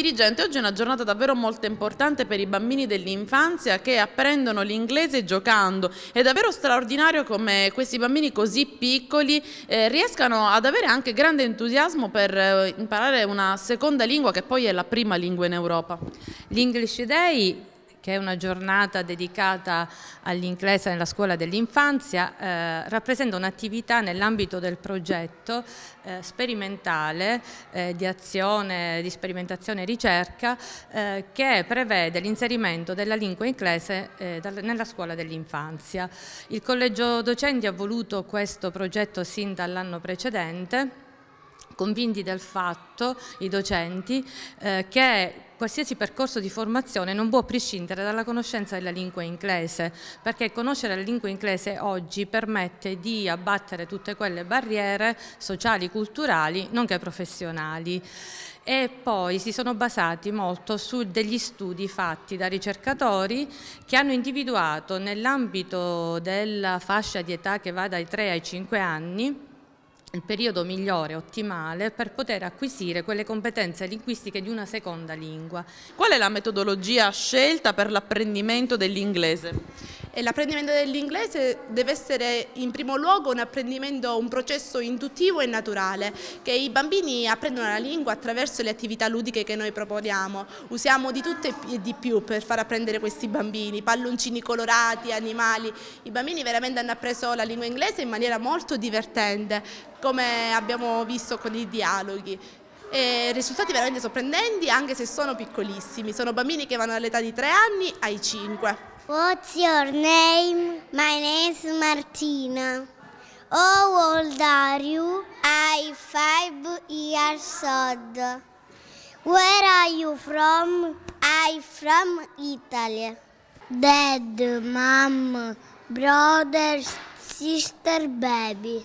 Dirigente, oggi è una giornata davvero molto importante per i bambini dell'infanzia che apprendono l'inglese giocando. È davvero straordinario come questi bambini così piccoli eh, riescano ad avere anche grande entusiasmo per eh, imparare una seconda lingua che poi è la prima lingua in Europa. L'English Day che è una giornata dedicata all'inglese nella scuola dell'infanzia, eh, rappresenta un'attività nell'ambito del progetto eh, sperimentale eh, di azione, di sperimentazione e ricerca eh, che prevede l'inserimento della lingua inglese eh, nella scuola dell'infanzia. Il collegio docenti ha voluto questo progetto sin dall'anno precedente convinti del fatto i docenti eh, che qualsiasi percorso di formazione non può prescindere dalla conoscenza della lingua inglese, perché conoscere la lingua inglese oggi permette di abbattere tutte quelle barriere sociali, culturali, nonché professionali. E poi si sono basati molto su degli studi fatti da ricercatori che hanno individuato nell'ambito della fascia di età che va dai 3 ai 5 anni il periodo migliore, ottimale, per poter acquisire quelle competenze linguistiche di una seconda lingua. Qual è la metodologia scelta per l'apprendimento dell'inglese? E l'apprendimento dell'inglese deve essere in primo luogo un apprendimento, un processo induttivo e naturale, che i bambini apprendono la lingua attraverso le attività ludiche che noi proponiamo. Usiamo di tutto e di più per far apprendere questi bambini, palloncini colorati, animali. I bambini veramente hanno appreso la lingua inglese in maniera molto divertente, come abbiamo visto con i dialoghi. E risultati veramente sorprendenti anche se sono piccolissimi, sono bambini che vanno dall'età di 3 anni ai 5. What's your name? My name is Martina. How old are you? I'm five years old. Where are you from? I'm from Italy. Dad, mom, brother, sister, baby.